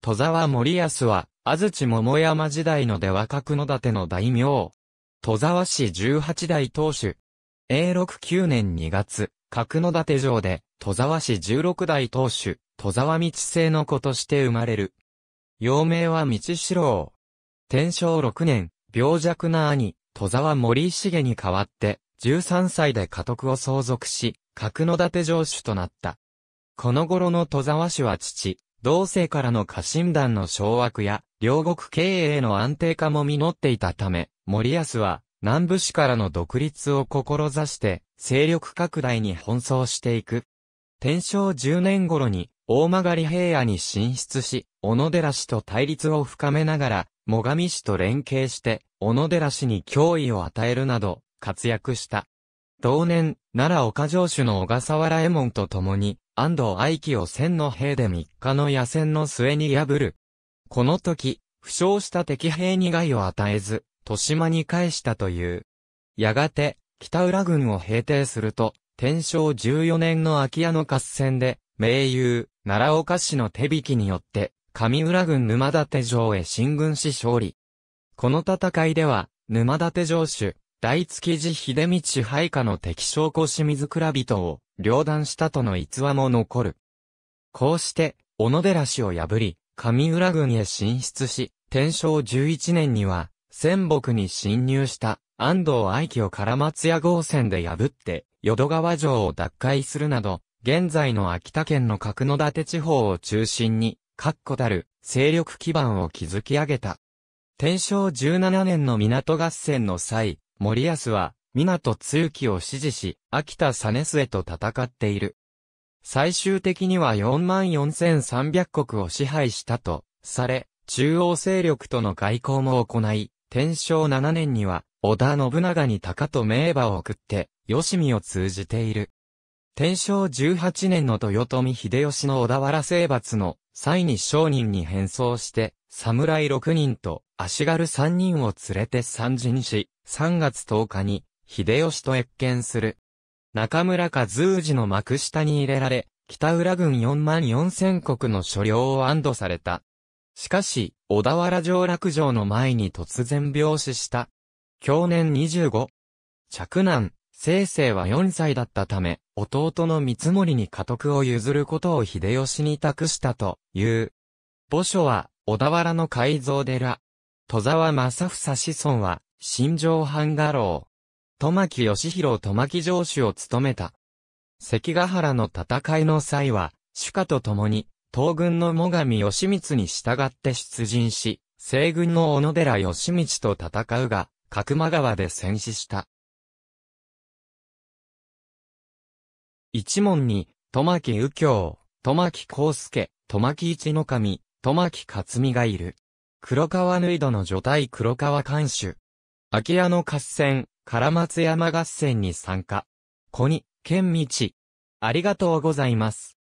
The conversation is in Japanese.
戸沢森康は、安土桃山時代の出は角立の大名。戸沢氏十八代当主。永禄九年二月、角立城で、戸沢氏十六代当主、戸沢道政の子として生まれる。幼名は道四郎。天正六年、病弱な兄、戸沢森重に代わって、十三歳で家督を相続し、角立城主となった。この頃の戸沢氏は父、同性からの家臣団の掌握や、両国経営の安定化も実っていたため、森安は、南部市からの独立を志して、勢力拡大に奔走していく。天正10年頃に、大曲平野に進出し、小野寺氏と対立を深めながら、最上氏と連携して、小野寺氏に脅威を与えるなど、活躍した。同年、奈良岡城主の小笠原右衛門と共に、安藤愛希を千の兵で三日の野戦の末に破る。この時、負傷した敵兵に害を与えず、豊島に返したという。やがて、北浦軍を平定すると、天正14年の空き家の合戦で、名優、奈良岡市の手引きによって、上浦軍沼立城へ進軍し勝利。この戦いでは、沼立城主、大築寺秀道配下の敵将古清水倉人を、両断したとの逸話も残る。こうして、小野寺氏を破り、上浦郡へ進出し、天正11年には、仙北に侵入した安藤愛樹を唐松屋合戦で破って、淀川城を奪回するなど、現在の秋田県の角館地方を中心に、確固たる勢力基盤を築き上げた。天正17年の港合戦の際、森安は、港通機を指示し、秋田サネスへと戦っている。最終的には44,300国を支配したと、され、中央勢力との外交も行い、天正7年には、織田信長に高と名馬を送って、吉見を通じている。天正18年の豊臣秀吉の小田原征伐の際に商人に変装して、侍6人と足軽3人を連れて参陣し、3月10日に、秀吉と越見する。中村和氏の幕下に入れられ、北浦軍4万4千国の所領を安堵された。しかし、小田原城落城の前に突然病死した。去年25。着男、生成は4歳だったため、弟の三森に家督を譲ることを秀吉に託したという。墓所は、小田原の改造寺。戸沢正房子孫は、新城半画廊。戸木義弘戸木城主を務めた。関ヶ原の戦いの際は、主家と共に、東軍の最上義光に従って出陣し、西軍の小野寺義道と戦うが、角間川で戦死した。一門に、戸木右京、戸木康介、戸木一の神、戸木勝美がいる。黒川縫戸の女体黒川監守、空き家の合戦、唐松山合戦に参加。小に、県道。ありがとうございます。